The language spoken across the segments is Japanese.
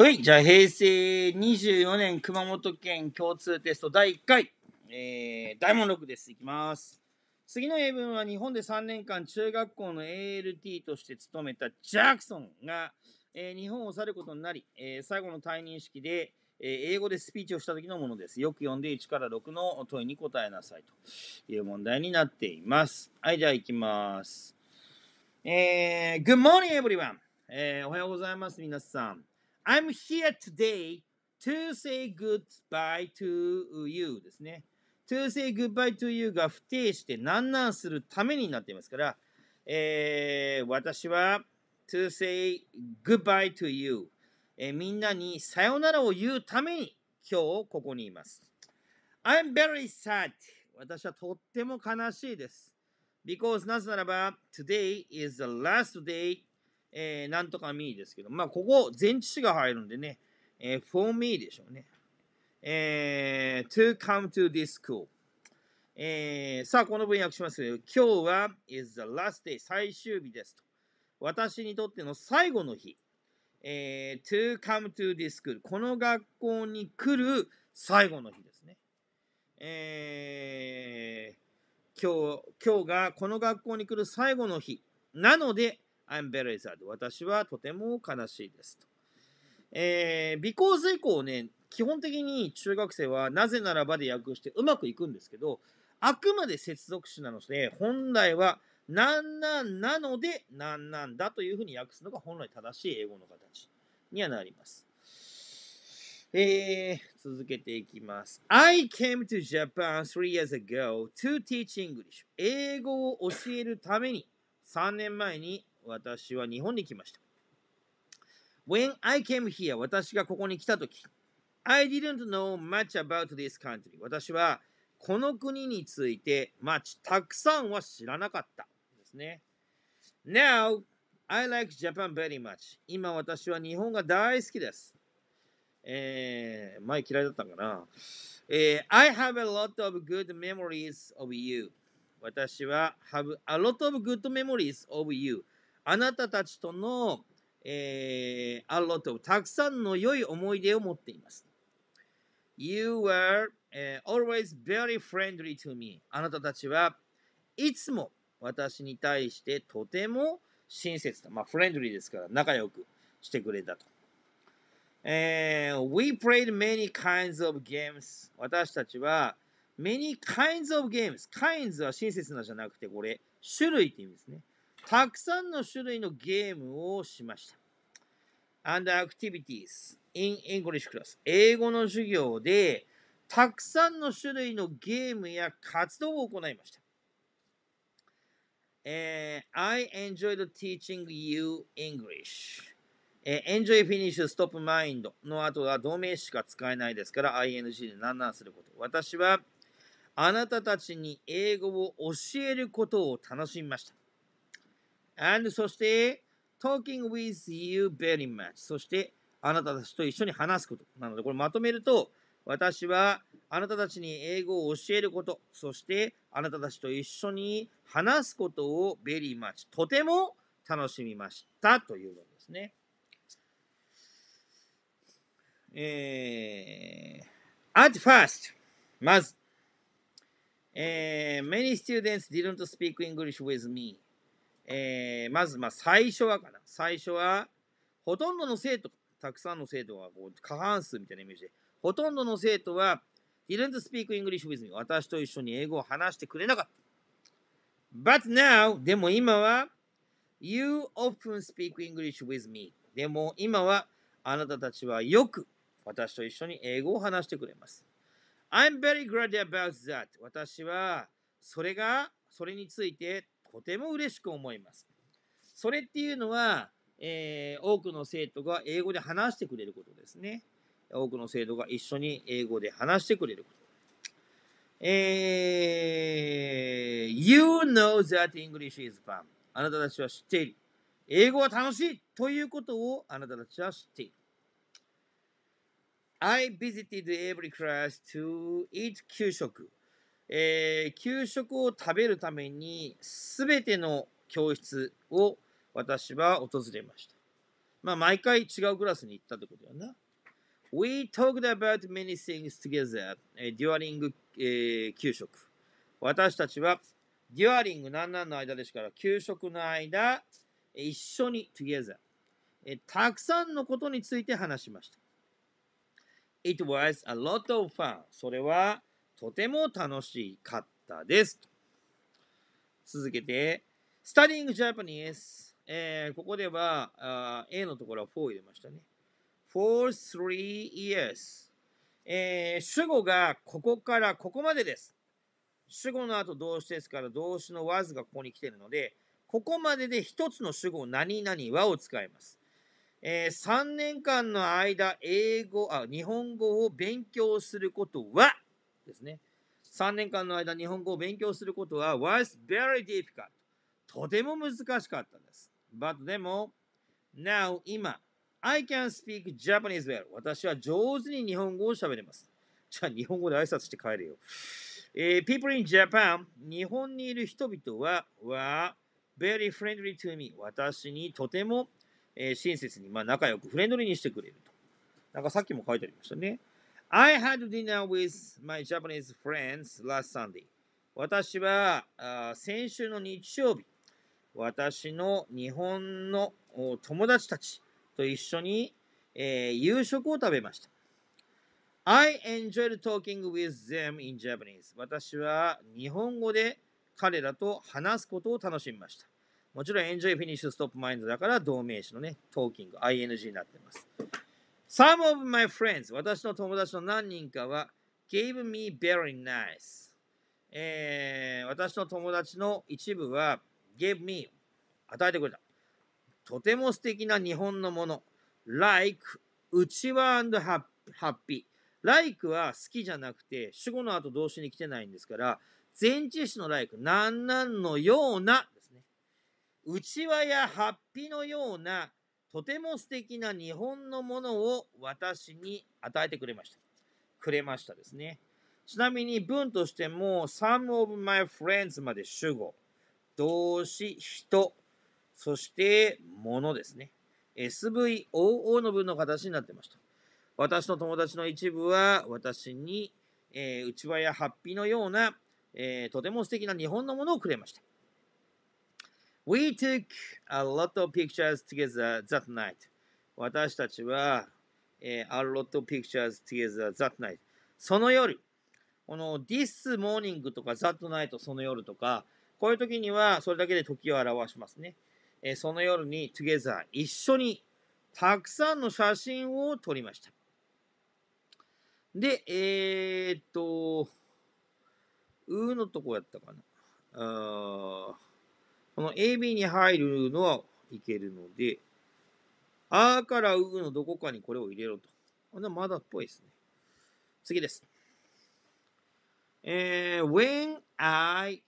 はい、じゃあ平成24年熊本県共通テスト第1回、えー、大問6です。いきます。次の英文は日本で3年間中学校の ALT として勤めたジャクソンが、えー、日本を去ることになり、えー、最後の退任式で、え英語でスピーチをした時のものです。よく読んで1から6の問いに答えなさいという問題になっています。はい、じゃあいきます。え Good morning everyone! えおはようございます、皆さん。I'm here today to say goodbye to you ですね。to say goodbye to you が不定してなんするためになっていますから、えー、私は to say goodbye to you、えー、みんなにさよならを言うために今日ここにいます。I'm very sad 私はとっても悲しいです。Because なぜならば today is the last day えー、なんとかミーですけど、まあ、ここ、前置詞が入るんでね、えー、for me でしょうね。えー、to come to this school。えー、さあ、この文訳しますけど、今日は is the last day 最終日ですと。私にとっての最後の日。えー、to come to this school この学校に来る最後の日ですね。えー、今日、今日がこの学校に来る最後の日。なので、I'm very sad. 私はとても悲しいですと。えー、because 以降ね、基本的に中学生はなぜならばで訳してうまくいくんですけど、あくまで接続詞なので、本来はなんなんなのでなんなんだというふうに訳すのが本来正しい英語の形にはなります。えー、続けていきます。I came to Japan three years ago to teach English. 英語を教えるために3年前に私は日本に来ました。When I came here, 私がここに来たとき、I didn't know much about this country. 私はこの国について、m たくさんは知らなかった。ですね。Now, I like Japan very much. 今私は日本が大好きです。えー、前嫌いだったかな。えー、I have a lot of good memories of you. 私は have a lot of good memories of you. あなたたちとの、えー、アロト、たくさんの良い思い出を持っています。You were、uh, always very friendly to me. あなたたちはいつも私に対してとても親切だ。まあ、フレンドリーですから仲良くしてくれたと。え We played many kinds of games. 私たちは many kinds of games. kinds は親切なじゃなくて、これ、種類って意味ですね。たくさんの種類のゲームをしました。and activities in English class 英語の授業でたくさんの種類のゲームや活動を行いました。え I enjoyed teaching you English. え enjoy, finish, stop, mind の後は同名しか使えないですから ing で何々すること。私はあなたたちに英語を教えることを楽しみました。and そして talking with you very much そしてあなたたちと一緒に話すことなのでこれまとめると私はあなたたちに英語を教えることそしてあなたたちと一緒に話すことを very much とても楽しみましたというわけですねえー、at first まず、えー、many students didn't speak English with me えー、まず、まあ、最初はかな。最初は、ほとんどの生徒、たくさんの生徒がこう過半数みたいなイメージで、ほとんどの生徒は、didn't speak English with me. 私と一緒に英語を話してくれなかった。But now, でも今は、You often speak English with me. でも今は、あなたたちはよく私と一緒に英語を話してくれます。I'm very glad about that. 私は、それが、それについてとても嬉しく思います。それっていうのは、えー、多くの生徒が英語で話してくれることですね。多くの生徒が一緒に英語で話してくれること。えー、You know that English is fun. あなたたちは知っている。英語は楽しいということをあなたたちは知っている。I visited every class to eat 給食。えー、給食を食べるために全ての教室を私は訪れました。まあ、毎回違うクラスに行ったってことだな。We talked about many things together during、えー、給食。私たちはデュアリング何々の間ですから、給食の間、一緒に together、えー、たくさんのことについて話しました。It was a lot of fun. それはとても楽しかったです。続けて、studying Japanese。えー、ここではあ A のところは4入れましたね。for three years。えー、主語がここからここまでです。主語の後動詞ですから動詞のわずがここに来ているので、ここまでで一つの主語何々はを使います。えー、3年間の間、英語、あ、日本語を勉強することはですね。3年間の間、日本語を勉強することは was very difficult. とても難しかったんです。But でも、now 今、I can speak Japanese well. 私は上手に日本語を喋れます。じゃあ日本語で挨拶して帰れよ。えー、people in Japan 日本にいる人々は、は very friendly to me 私にとても、えー、親切に、まあ、仲良くフレンドリーにしてくれると。なんかさっきも書いてありましたね。I had dinner with my Japanese friends last Sunday. 私は先週の日曜日、私の日本の友達たちと一緒に、えー、夕食を食べました。I enjoyed talking with them in Japanese. 私は日本語で彼らと話すことを楽しみました。もちろん enjoy finish stop mind だから動名詞のね、talking、ing になってます。Some of my friends 私の友達の何人かは gave me very nice、えー、私の友達の一部は gave me 与えてくれたとても素敵な日本のもの like うちわ and happy like は好きじゃなくて主語の後動詞に来てないんですから前置詞の like なんなんのようなですねうちわやハッピーのようなとても素敵な日本のものを私に与えてくれました。くれましたですね。ちなみに文としても、some of my friends まで主語、動詞、人、そして物ですね。SVOO の文の形になってました。私の友達の一部は私に、えー、うちわやハッピーのような、えー、とても素敵な日本のものをくれました。We took a lot of pictures together that night. 私たちは、えー、a lot of pictures together that night. その夜、この this morning とか that night その夜とか、こういう時にはそれだけで時を表しますね。えー、その夜に together 一緒にたくさんの写真を撮りました。で、えー、っと、うのとこやったかな。あーこの AB に入るのはいけるので、あーからうのどこかにこれを入れろと。あまだっぽいですね。次です。えー、when I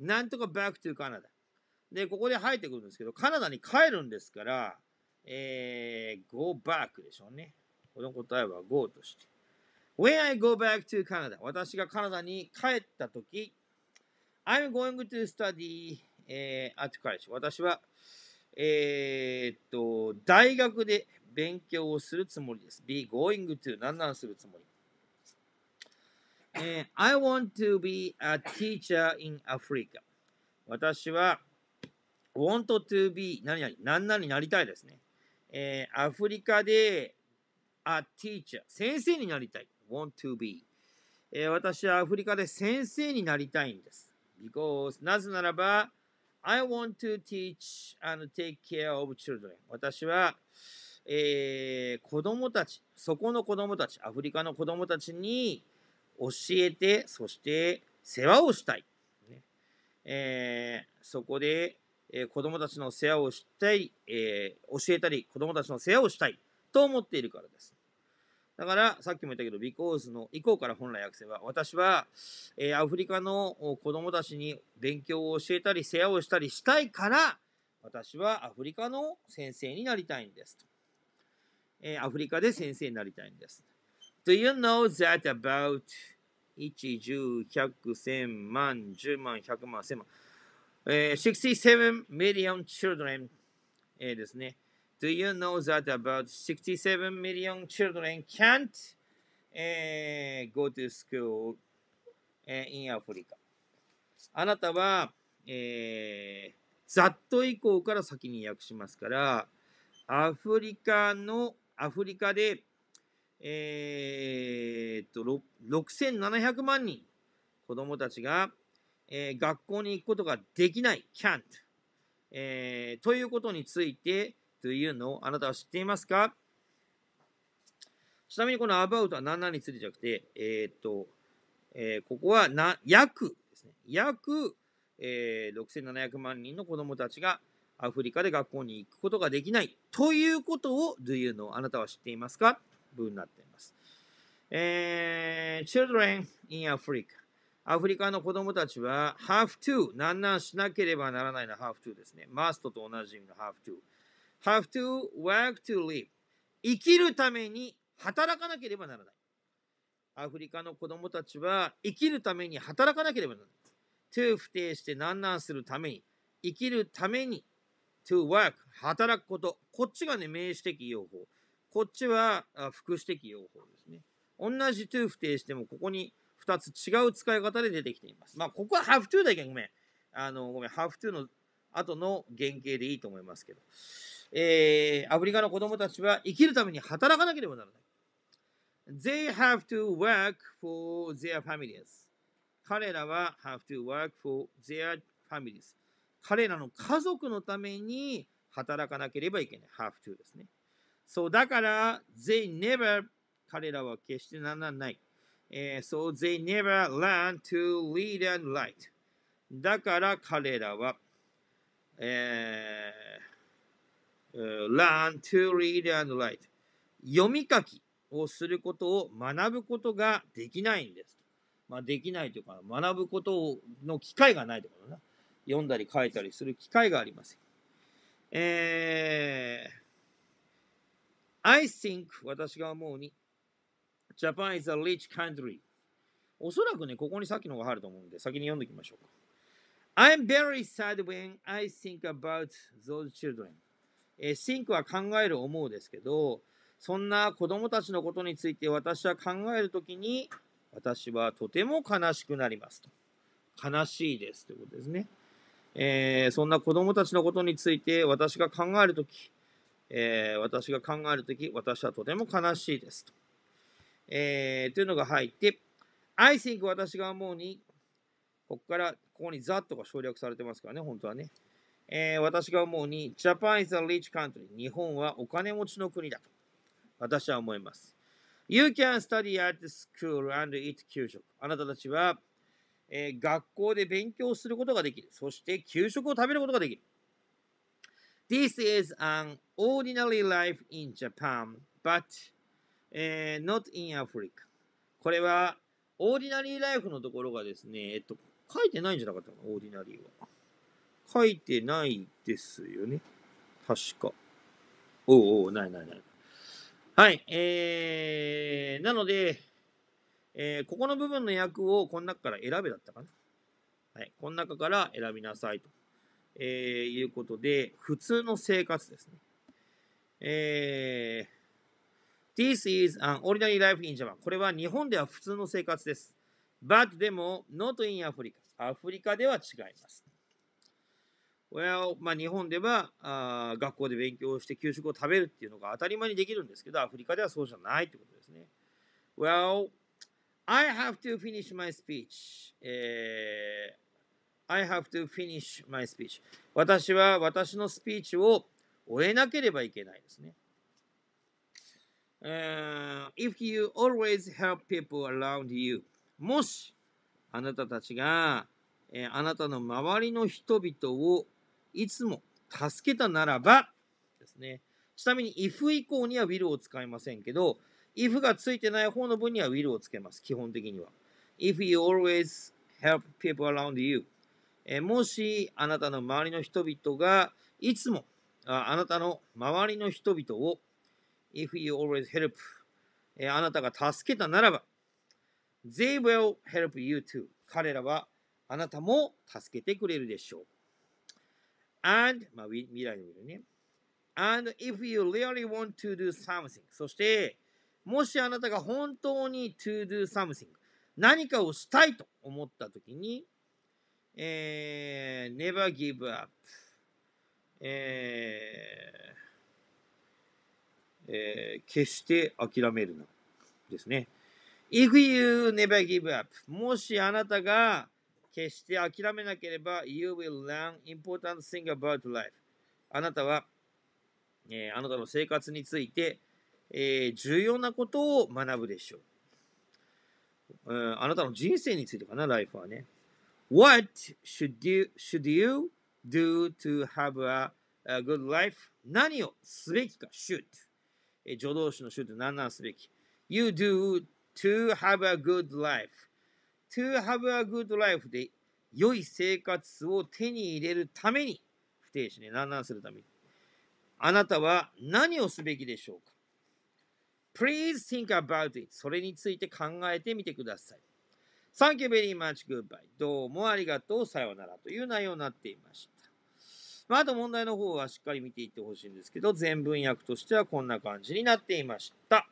なんとか back to Canada。で、ここで入ってくるんですけど、カナダに帰るんですから、えー、go back でしょうね。この答えは go として。When I go back to Canada 私がカナダに帰ったとき、I'm going to study えあっち私は、えー、っと、大学で勉強をするつもりです。be going to 何なんするつもり。えー、I want to be a teacher in Africa. 私は、want to be 何々、何々になりたいですね。えー、アフリカで a teacher 先生になりたい。want to be、えー、私はアフリカで先生になりたいんです。because なぜならば、I want to teach and take care of children. 私は、えー、子供たち、そこの子供たち、アフリカの子供たちに教えて、そして世話をしたい。ねえー、そこで、えー、子供たちの世話をしたい、えー、教えたり、子供たちの世話をしたいと思っているからです。だから、さっきも言ったけど、because の以降から本来訳せば、私は、えー、アフリカの子供たちに勉強を教えたり、世話をしたりしたいから、私はアフリカの先生になりたいんですえー、アフリカで先生になりたいんです。Do you know that about 1、10、100、1000万、10万、100万、1000万、えー、67 million children、えー、ですね。Do you know that about 67 million children can't、uh, go to school、uh, in Africa? あなたは、えー、ざっと以降から先に訳しますから、アフリカの、アフリカで、えー、っと、6700万人、子供たちが、えー、学校に行くことができない、can't、えー、ということについて、Do you know? あなたは知っていますかちなみにこの about は何々についてじゃなくて、えー、っと、えー、ここはな約ですね。約、えー、6700万人の子供たちがアフリカで学校に行くことができないということを Do you know? あなたは知っていますか文になっています。えー、Children in Africa アフリカの子供たちは have to なんなんしなければならないの have to ですね。must と同じ意味の have to have to work to live 生きるために働かなければならないアフリカの子供たちは生きるために働かなければならない to 不定して難難するために生きるために to work 働くことこっちがね名詞的用法こっちは副詞的用法ですね同じ to 不定してもここに2つ違う使い方で出てきています。まあ、ここは have to だけごめん。あの、ごめん。have to の後の原型でいいと思いますけど。えー、アフリカの子供たちは生きるために働かなければならない。They have to work for their families. 彼らは have to work for their families. 彼らの家族のために働かなければいけない。have to ですね。そうだから、they never 彼らは決してならない。えー、so they never learn to lead and light. だから彼らは、えー learn to read and write 読み書きをすることを学ぶことができないんです。まあ、できないというか、学ぶことの機会がないとこな。読んだり書いたりする機会がありません。えー、I think 私が思うに Japan is a rich country おそらくね、ここにさっきのが入ると思うんで、先に読んでいきましょうか。I'm very sad when I think about those children. えー、t h は考える思うですけど、そんな子供たちのことについて私は考えるときに、私はとても悲しくなりますと。悲しいですということですね。えー、そんな子供たちのことについて私が考えるとき、えー、私が考えるとき、私はとても悲しいですと。えー、というのが入って、I think 私が思うに、ここから、ここにザッとが省略されてますからね、本当はね。えー、私が思うに、Japan is a rich country. 日本はお金持ちの国だと。私は思います。You can study at school and eat 給食。あなたたちは、えー、学校で勉強することができる。そして給食を食べることができる。This is an ordinary life in Japan, but、えー、not in Africa. これは、オーディナリーライフのところがですね、えっと、書いてないんじゃなかったかな、オーディナリーは。書いてないですよね。確か。おうおう、ないないない。はい、えー、なので、えー、ここの部分の役をこの中から選べだったかな。はい、この中から選びなさいと、えー、いうことで、普通の生活ですね。えー、This is an ordinary life in Japan. これは日本では普通の生活です。But でも、not in Africa. アフリカでは違います。親を、まあ、日本ではあ学校で勉強して給食を食べるっていうのが当たり前にできるんですけど、アフリカではそうじゃないってことですね。Well, I have to finish my speech.、えー、I have to finish my speech. 私は私のスピーチを終えなければいけないですね。Uh, if you always help people around you もしあなたたちが、えー、あなたの周りの人々をいつも助けたならばですね。ちなみに if 以降には will を使いませんけど、if がついてない方の分には will をつけます。基本的には。if you always help people around you、えもしあなたの周りの人々がいつもあなたの周りの人々を if you always help、えあなたが助けたならば they will help you too 彼らはあなたも助けてくれるでしょう。and まあ未来の未来ね and if you really want to do something そしてもしあなたが本当に to do something 何かをしたいと思ったときに、えー、never give up、えーえー、決して諦めるなですね。If you never give up もしあなたが決して諦めなければ、You will learn important thing about life. あなたは、えー、あなたの生活について、えー、重要なことを学ぶでしょう。うん、あなたの人生についてかな、ライフはね。What should you, should you do to have a, a good life? 何をすべきか ?should。えー、助動詞の should 何なんすべき ?You do to have a good life. to have a good life で良い生活を手に入れるために、不定詞ね、難難するために。あなたは何をすべきでしょうか ?Please think about it. それについて考えてみてください。Thank you very much. Goodbye. どうもありがとう。さようなら。という内容になっていました。まあ、あと問題の方はしっかり見ていってほしいんですけど、全文訳としてはこんな感じになっていました。